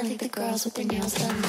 I think the girls with their nails done now.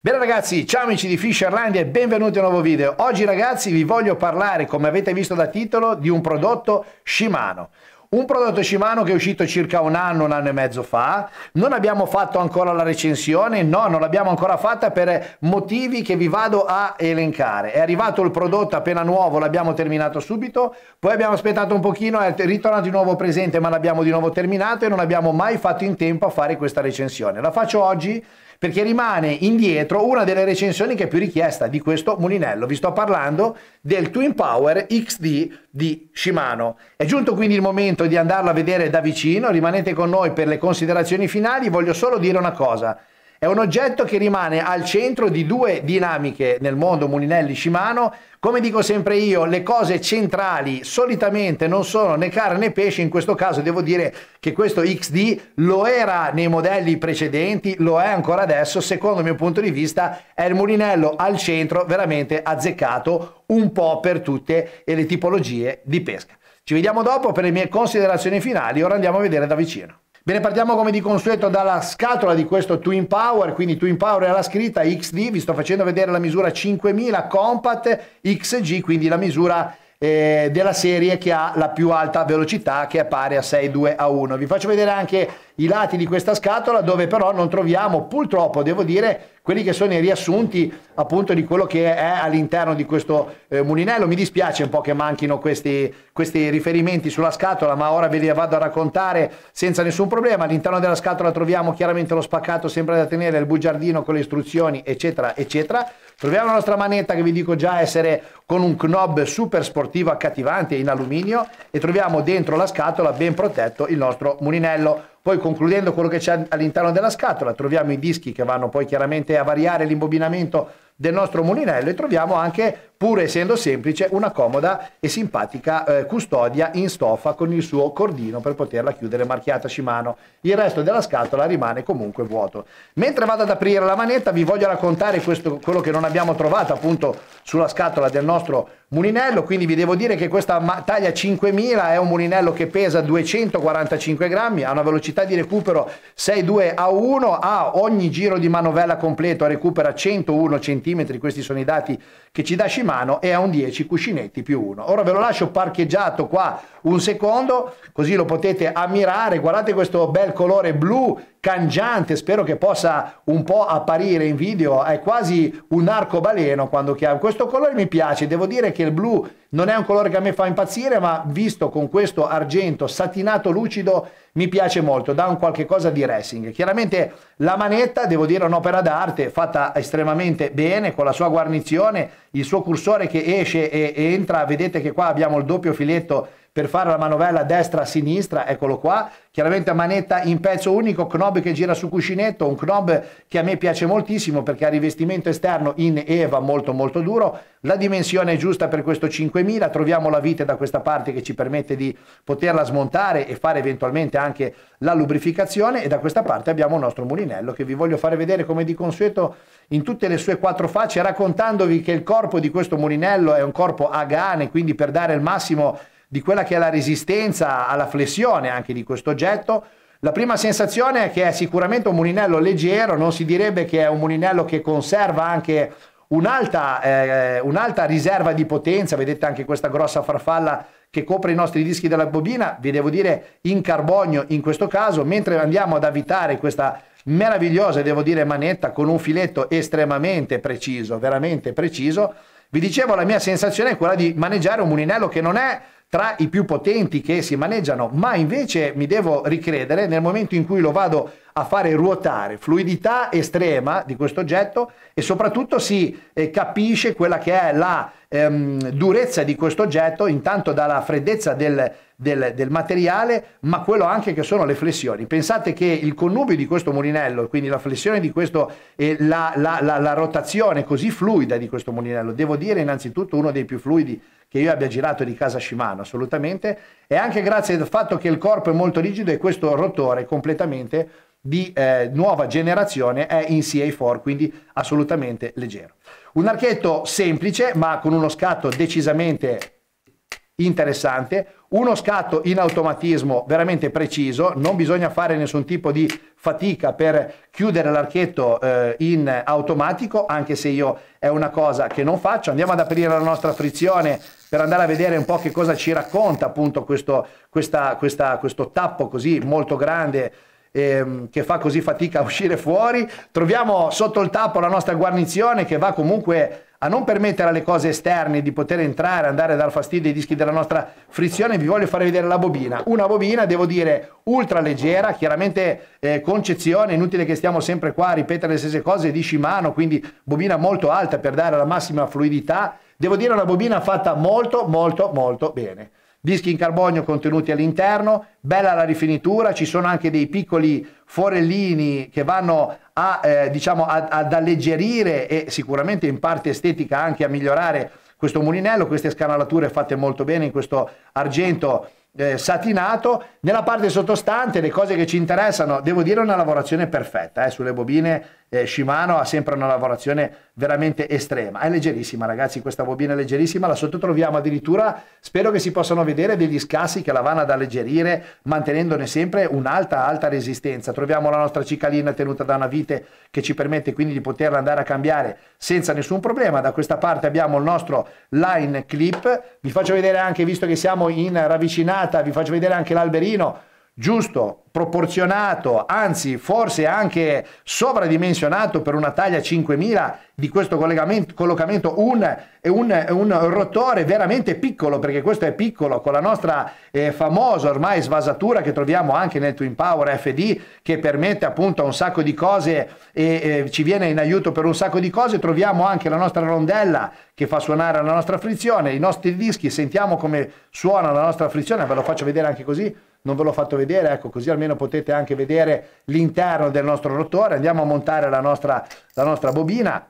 Bene ragazzi, ciao amici di Fisherland e benvenuti a un nuovo video. Oggi ragazzi vi voglio parlare, come avete visto da titolo, di un prodotto Shimano un prodotto Shimano che è uscito circa un anno, un anno e mezzo fa, non abbiamo fatto ancora la recensione, no, non l'abbiamo ancora fatta per motivi che vi vado a elencare. È arrivato il prodotto appena nuovo, l'abbiamo terminato subito, poi abbiamo aspettato un pochino, è ritornato di nuovo presente ma l'abbiamo di nuovo terminato e non abbiamo mai fatto in tempo a fare questa recensione. La faccio oggi perché rimane indietro una delle recensioni che è più richiesta di questo mulinello. Vi sto parlando del Twin Power XD di Shimano. È giunto quindi il momento di andarlo a vedere da vicino, rimanete con noi per le considerazioni finali, voglio solo dire una cosa. È un oggetto che rimane al centro di due dinamiche nel mondo Mulinelli-Shimano. Come dico sempre io, le cose centrali solitamente non sono né carne né pesce, in questo caso devo dire che questo XD lo era nei modelli precedenti, lo è ancora adesso, secondo il mio punto di vista è il mulinello al centro veramente azzeccato un po' per tutte le tipologie di pesca. Ci vediamo dopo per le mie considerazioni finali, ora andiamo a vedere da vicino. Bene, partiamo come di consueto dalla scatola di questo Twin Power, quindi Twin Power alla scritta XD, vi sto facendo vedere la misura 5000 Compact XG, quindi la misura eh, della serie che ha la più alta velocità che è pari a 6,2 a 1. Vi faccio vedere anche i lati di questa scatola dove però non troviamo purtroppo, devo dire, quelli che sono i riassunti appunto di quello che è all'interno di questo eh, mulinello. Mi dispiace un po' che manchino questi, questi, riferimenti sulla scatola, ma ora ve li vado a raccontare senza nessun problema. All'interno della scatola troviamo chiaramente lo spaccato sempre da tenere, il bugiardino con le istruzioni, eccetera, eccetera. Troviamo la nostra manetta che vi dico già essere con un knob super sportivo accattivante in alluminio e troviamo dentro la scatola ben protetto il nostro mulinello. Poi concludendo quello che c'è all'interno della scatola, troviamo i dischi che vanno poi chiaramente a variare l'imbobinamento del nostro mulinello e troviamo anche, pur essendo semplice, una comoda e simpatica eh, custodia in stoffa con il suo cordino per poterla chiudere marchiata Shimano. Il resto della scatola rimane comunque vuoto. Mentre vado ad aprire la manetta vi voglio raccontare questo, quello che non abbiamo trovato appunto sulla scatola del nostro mulinello, quindi vi devo dire che questa taglia 5000 è un mulinello che pesa 245 grammi, ha una velocità di recupero 6,2 a 1, ha ogni giro di manovella completo recupera 101 cm cm, questi sono i dati che ci dà Shimano, e a un 10 cuscinetti più 1. Ora ve lo lascio parcheggiato qua un secondo, così lo potete ammirare, guardate questo bel colore blu cangiante, spero che possa un po' apparire in video, è quasi un arcobaleno quando chiamo. Questo colore mi piace, devo dire che il blu non è un colore che a me fa impazzire, ma visto con questo argento satinato lucido mi piace molto, dà un qualche cosa di racing. Chiaramente la manetta, devo dire, è un'opera d'arte fatta estremamente bene con la sua guarnizione, il suo cursore che esce e entra, vedete che qua abbiamo il doppio filetto per fare la manovella destra sinistra, eccolo qua, chiaramente a manetta in pezzo unico, knob che gira su cuscinetto, un knob che a me piace moltissimo perché ha rivestimento esterno in EVA molto molto duro, la dimensione è giusta per questo 5000, troviamo la vite da questa parte che ci permette di poterla smontare e fare eventualmente anche la lubrificazione e da questa parte abbiamo il nostro mulinello che vi voglio fare vedere come di consueto in tutte le sue quattro facce raccontandovi che il corpo di questo mulinello è un corpo a gane, quindi per dare il massimo di quella che è la resistenza alla flessione anche di questo oggetto. La prima sensazione è che è sicuramente un mulinello leggero, non si direbbe che è un mulinello che conserva anche un'alta, eh, un'alta riserva di potenza, vedete anche questa grossa farfalla che copre i nostri dischi della bobina, vi devo dire in carbonio in questo caso, mentre andiamo ad avvitare questa meravigliosa, devo dire, manetta con un filetto estremamente preciso, veramente preciso, vi dicevo la mia sensazione è quella di maneggiare un mulinello che non è tra i più potenti che si maneggiano, ma invece mi devo ricredere nel momento in cui lo vado a fare ruotare fluidità estrema di questo oggetto e soprattutto si eh, capisce quella che è la ehm, durezza di questo oggetto intanto dalla freddezza del, del, del, materiale ma quello anche che sono le flessioni pensate che il connubio di questo mulinello quindi la flessione di questo e eh, la, la, la, la rotazione così fluida di questo mulinello devo dire innanzitutto uno dei più fluidi che io abbia girato di casa Shimano, assolutamente, e anche grazie al fatto che il corpo è molto rigido e questo rotore completamente di eh, nuova generazione è in CA4, quindi assolutamente leggero. Un archetto semplice ma con uno scatto decisamente interessante, uno scatto in automatismo veramente preciso, non bisogna fare nessun tipo di fatica per chiudere l'archetto eh, in automatico, anche se io è una cosa che non faccio. Andiamo ad aprire la nostra frizione per andare a vedere un po' che cosa ci racconta appunto questo, questa, questa, questo tappo così molto grande ehm, che fa così fatica a uscire fuori, troviamo sotto il tappo la nostra guarnizione che va comunque a non permettere alle cose esterne di poter entrare, andare a dar fastidio ai dischi della nostra frizione, vi voglio fare vedere la bobina. Una bobina, devo dire, ultra leggera, chiaramente eh, concezione, inutile che stiamo sempre qua a ripetere le stesse cose di Shimano, quindi bobina molto alta per dare la massima fluidità. Devo dire una bobina fatta molto molto molto bene dischi in carbonio contenuti all'interno, bella la rifinitura, ci sono anche dei piccoli forellini che vanno a, eh, diciamo, ad, ad alleggerire e sicuramente in parte estetica anche a migliorare questo mulinello, queste scanalature fatte molto bene in questo argento eh, satinato. Nella parte sottostante, le cose che ci interessano, devo dire una lavorazione perfetta eh, sulle bobine eh, Shimano ha sempre una lavorazione veramente estrema. È leggerissima, ragazzi, questa bobina è leggerissima. La sottotroviamo addirittura, spero che si possano vedere degli scassi che la vanno ad alleggerire, mantenendone sempre un'alta, alta resistenza. Troviamo la nostra cicalina tenuta da una vite che ci permette quindi di poterla andare a cambiare senza nessun problema. Da questa parte abbiamo il nostro line clip. Vi faccio vedere anche, visto che siamo in ravvicinata, vi faccio vedere anche l'alberino. Giusto, proporzionato, anzi forse anche sovradimensionato per una taglia 5000 di questo collocamento, un, un, un, rotore veramente piccolo, perché questo è piccolo, con la nostra eh, famosa ormai svasatura che troviamo anche nel Twin Power FD, che permette appunto un sacco di cose e eh, ci viene in aiuto per un sacco di cose, troviamo anche la nostra rondella che fa suonare la nostra frizione, i nostri dischi, sentiamo come suona la nostra frizione, ve lo faccio vedere anche così, non ve l'ho fatto vedere, ecco così almeno almeno potete anche vedere l'interno del nostro rotore, andiamo a montare la nostra, la nostra bobina,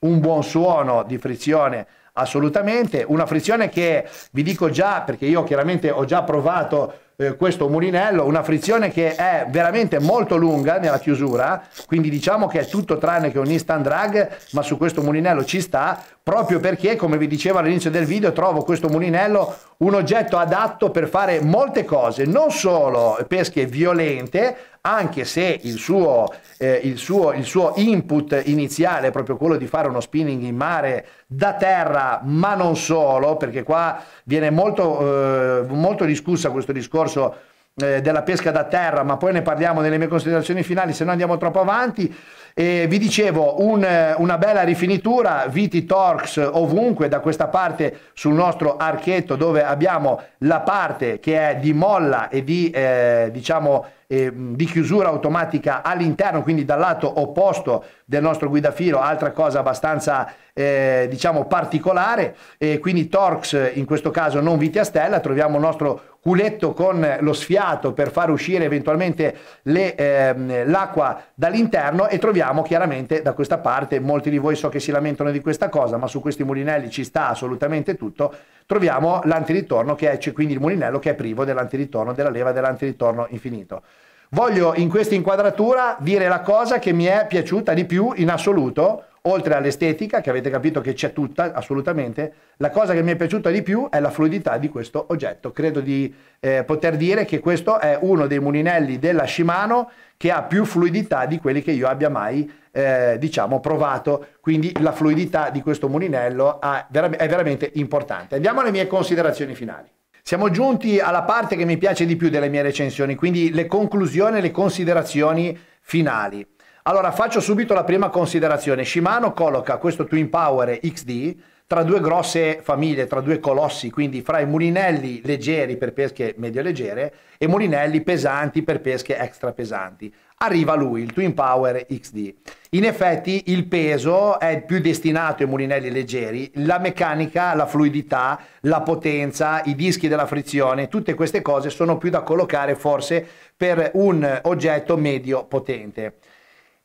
un buon suono di frizione assolutamente, una frizione che vi dico già perché io chiaramente ho già provato eh, questo mulinello, una frizione che è veramente molto lunga nella chiusura, quindi diciamo che è tutto tranne che un instant drag, ma su questo mulinello ci sta, proprio perché, come vi dicevo all'inizio del video, trovo questo mulinello un oggetto adatto per fare molte cose, non solo pesche violente, anche se il suo, eh, il, suo, il suo, input iniziale è proprio quello di fare uno spinning in mare da terra, ma non solo, perché qua viene molto, eh, molto discussa questo discorso discorso eh, della pesca da terra, ma poi ne parliamo nelle mie considerazioni finali, se no andiamo troppo avanti. E vi dicevo, un, eh, una bella rifinitura, Viti Torx ovunque, da questa parte sul nostro archetto dove abbiamo la parte che è di molla e di, eh, diciamo, eh, di chiusura automatica all'interno, quindi dal lato opposto del nostro guidafilo, altra cosa abbastanza eh, diciamo particolare, e quindi Torx in questo caso non Viti a stella, troviamo il nostro culetto con lo sfiato per far uscire eventualmente ehm, l'acqua ehm, dall'interno e troviamo chiaramente da questa parte, molti di voi so che si lamentano di questa cosa, ma su questi mulinelli ci sta assolutamente tutto, troviamo l'antiritorno che è, quindi il mulinello che è privo dell'antiritorno, della leva dell'antiritorno infinito. Voglio in questa inquadratura dire la cosa che mi è piaciuta di più in assoluto, oltre all'estetica, che avete capito che c'è tutta assolutamente, la cosa che mi è piaciuta di più è la fluidità di questo oggetto. Credo di eh, poter dire che questo è uno dei mulinelli della Shimano che ha più fluidità di quelli che io abbia mai eh, diciamo provato quindi la fluidità di questo mulinello è veramente importante andiamo alle mie considerazioni finali siamo giunti alla parte che mi piace di più delle mie recensioni quindi le conclusioni le considerazioni finali allora faccio subito la prima considerazione. Shimano colloca questo Twin Power XD tra due grosse famiglie, tra due colossi, quindi fra i mulinelli leggeri per pesche medio leggere e i mulinelli pesanti per pesche extra pesanti. Arriva lui, il Twin Power XD. In effetti il peso è più destinato ai mulinelli leggeri, la meccanica, la fluidità, la potenza, i dischi della frizione, tutte queste cose sono più da collocare forse per un oggetto medio potente.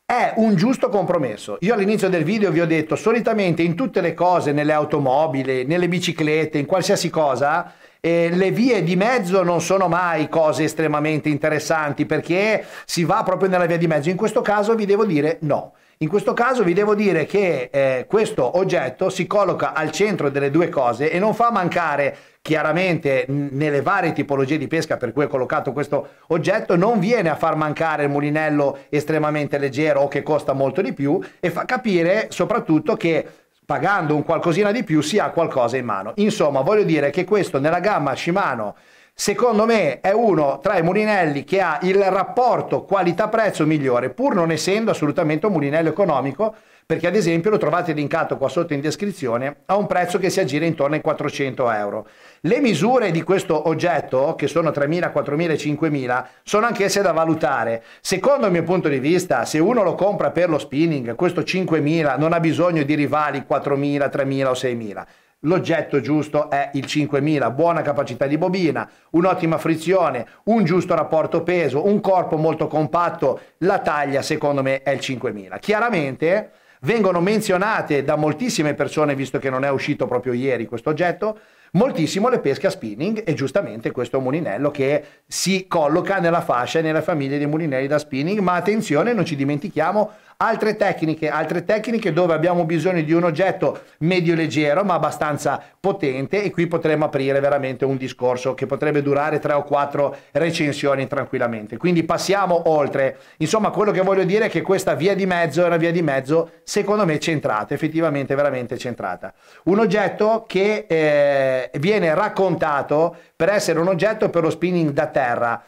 È un giusto compromesso. Io all'inizio del video vi ho detto, solitamente in tutte le cose, nelle automobili, nelle biciclette, in qualsiasi cosa, eh, le vie di mezzo non sono mai cose estremamente interessanti perché si va proprio nella via di mezzo. In questo caso vi devo dire no. In questo caso vi devo dire che eh, questo oggetto si colloca al centro delle due cose e non fa mancare chiaramente nelle varie tipologie di pesca per cui è collocato questo oggetto non viene a far mancare il mulinello estremamente leggero o che costa molto di più e fa capire soprattutto che pagando un qualcosina di più si ha qualcosa in mano. Insomma voglio dire che questo nella gamma Shimano secondo me è uno tra i Mulinelli che ha il rapporto qualità-prezzo migliore, pur non essendo assolutamente un Mulinello economico, perché ad esempio lo trovate linkato qua sotto in descrizione a un prezzo che si aggira intorno ai 400 euro. Le misure di questo oggetto, che sono 3.000, 4.000, e 5.000, sono anch'esse da valutare. Secondo il mio punto di vista, se uno lo compra per lo spinning, questo 5.000 non ha bisogno di rivali 4.000, 3.000 o 6.000. L'oggetto giusto è il 5000, buona capacità di bobina, un'ottima frizione, un giusto rapporto peso, un corpo molto compatto, la taglia secondo me è il 5000. Chiaramente vengono menzionate da moltissime persone, visto che non è uscito proprio ieri questo oggetto, moltissimo le pesche a spinning e giustamente questo è un mulinello che si colloca nella fascia e nella famiglia dei mulinelli da spinning, ma attenzione non ci dimentichiamo Altre tecniche, altre tecniche dove abbiamo bisogno di un oggetto medio leggero ma abbastanza potente e qui potremmo aprire veramente un discorso che potrebbe durare tre o quattro recensioni tranquillamente. Quindi passiamo oltre. Insomma, quello che voglio dire è che questa via di mezzo è una via di mezzo secondo me centrata, effettivamente veramente centrata. Un oggetto che eh, viene raccontato per essere un oggetto per lo spinning da terra.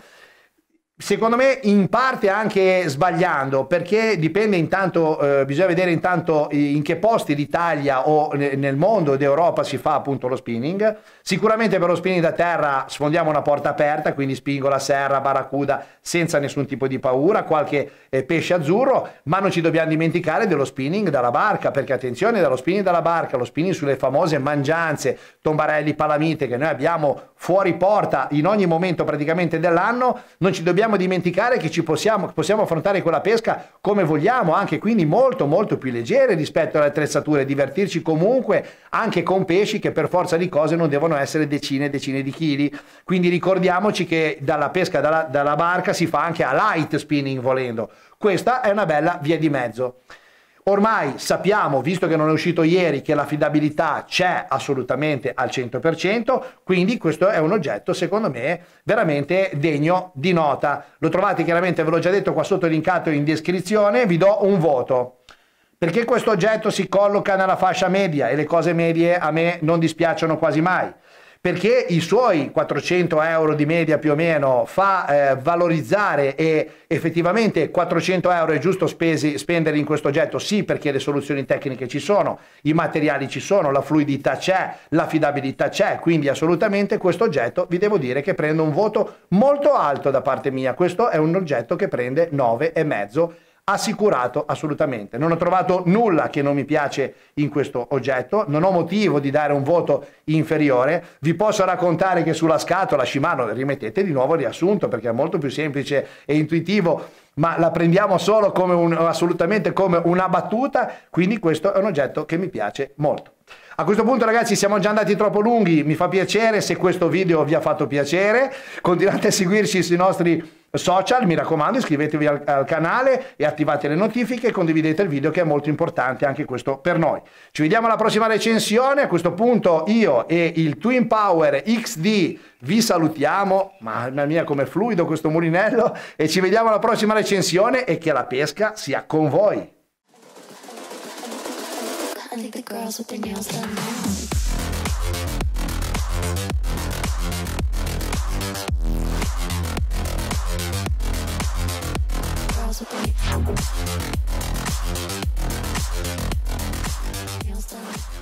Secondo me in parte anche sbagliando, perché dipende intanto, eh, bisogna vedere intanto in che posti d'Italia o nel mondo d'Europa si fa appunto lo spinning. Sicuramente per lo spinning da terra sfondiamo una porta aperta, quindi spingo la serra, barracuda, senza nessun tipo di paura, qualche eh, pesce azzurro, ma non ci dobbiamo dimenticare dello spinning dalla barca, perché attenzione, dallo spinning dalla barca, lo spinning sulle famose mangianze, tombarelli, palamite, che noi abbiamo fuori porta in ogni momento praticamente dell'anno, non ci dobbiamo dimenticare che ci possiamo, possiamo affrontare quella pesca come vogliamo, anche quindi molto molto più leggere rispetto alle attrezzature, divertirci comunque anche con pesci che per forza di cose non devono essere decine e decine di chili. Quindi ricordiamoci che dalla pesca dalla, dalla barca si fa anche a light spinning volendo. Questa è una bella via di mezzo. Ormai sappiamo, visto che non è uscito ieri, che l'affidabilità c'è assolutamente al 100%, quindi questo è un oggetto secondo me veramente degno di nota. Lo trovate chiaramente, ve l'ho già detto qua sotto linkato in descrizione, vi do un voto. Perché questo oggetto si colloca nella fascia media e le cose medie a me non dispiacciono quasi mai perché i suoi 400 euro di media più o meno fa eh, valorizzare e effettivamente 400 euro è giusto spesi, spendere in questo oggetto? Sì, perché le soluzioni tecniche ci sono, i materiali ci sono, la fluidità c'è, l'affidabilità c'è, quindi assolutamente questo oggetto vi devo dire che prende un voto molto alto da parte mia, questo è un oggetto che prende 9,5 assicurato assolutamente. Non ho trovato nulla che non mi piace in questo oggetto, non ho motivo di dare un voto inferiore. Vi posso raccontare che sulla scatola Shimano rimettete di nuovo il riassunto perché è molto più semplice e intuitivo, ma la prendiamo solo come un, assolutamente come una battuta, quindi questo è un oggetto che mi piace molto. A questo punto ragazzi siamo già andati troppo lunghi, mi fa piacere se questo video vi ha fatto piacere, continuate a seguirci sui nostri social, mi raccomando iscrivetevi al, al canale e attivate le notifiche e condividete il video che è molto importante anche questo per noi. Ci vediamo alla prossima recensione, a questo punto io e il Twin Power XD vi salutiamo, mamma mia come fluido questo mulinello e ci vediamo alla prossima recensione e che la pesca sia con voi. Nails with me. Nails done.